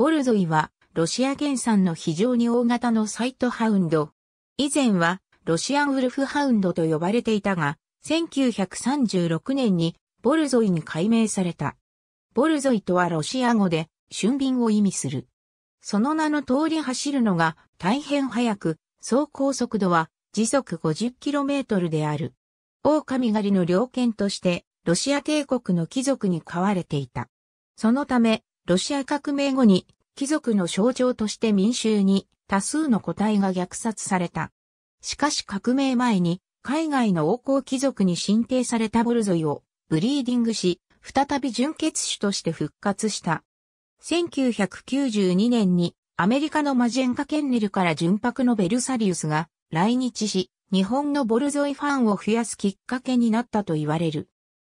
ボルゾイは、ロシア原産の非常に大型のサイトハウンド。以前は、ロシアンウルフハウンドと呼ばれていたが、1936年にボルゾイに改名された。ボルゾイとはロシア語で、俊敏を意味する。その名の通り走るのが大変速く、走行速度は時速 50km である。狼狩りの猟犬として、ロシア帝国の貴族に飼われていた。そのため、ロシア革命後に貴族の象徴として民衆に多数の個体が虐殺された。しかし革命前に海外の王侯貴族に申請されたボルゾイをブリーディングし、再び純血種として復活した。1992年にアメリカのマジェンカ・ケンネルから純白のベルサリウスが来日し、日本のボルゾイファンを増やすきっかけになったと言われる。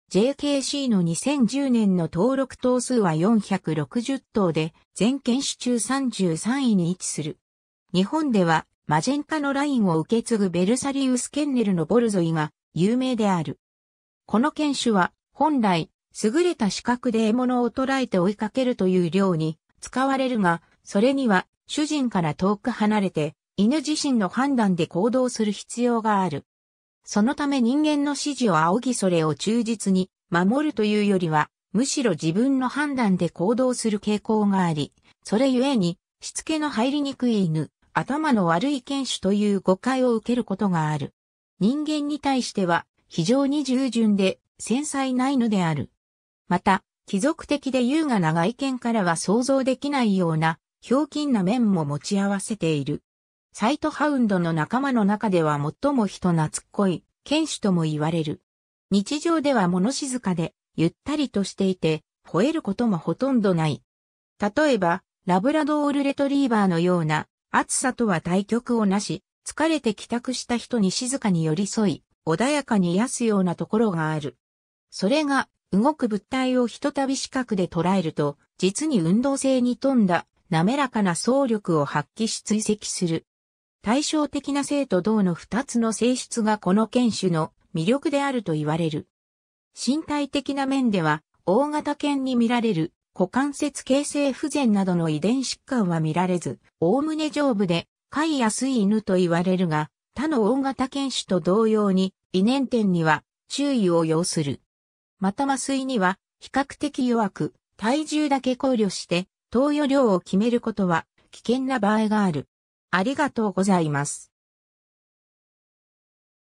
JKC の2010年の登録頭数は460頭で、全犬種中33位に位置する。日本では、マジェンカのラインを受け継ぐベルサリウス・ケンネルのボルゾイが有名である。この犬種は、本来、優れた視覚で獲物を捕らえて追いかけるという量に使われるが、それには主人から遠く離れて、犬自身の判断で行動する必要がある。そのため人間の指示を仰ぎそれを忠実に守るというよりは、むしろ自分の判断で行動する傾向があり、それゆえに、しつけの入りにくい犬、頭の悪い犬種という誤解を受けることがある。人間に対しては、非常に従順で、繊細ないのである。また、貴族的で優雅な外見からは想像できないような、ひょうきんな面も持ち合わせている。サイトハウンドの仲間の中では最も人懐っこい、犬種とも言われる。日常では物静かで、ゆったりとしていて、吠えることもほとんどない。例えば、ラブラドールレトリーバーのような、暑さとは対極をなし、疲れて帰宅した人に静かに寄り添い、穏やかに癒すようなところがある。それが、動く物体をひとたび四角で捉えると、実に運動性に富んだ、滑らかな走力を発揮し追跡する。対照的な性と動の二つの性質がこの犬種の魅力であると言われる。身体的な面では、大型犬に見られる股関節形成不全などの遺伝疾患は見られず、おおむね丈夫で、飼いやすい犬と言われるが、他の大型犬種と同様に、異念点には注意を要する。また麻酔には、比較的弱く、体重だけ考慮して、投与量を決めることは危険な場合がある。ありがとうございます。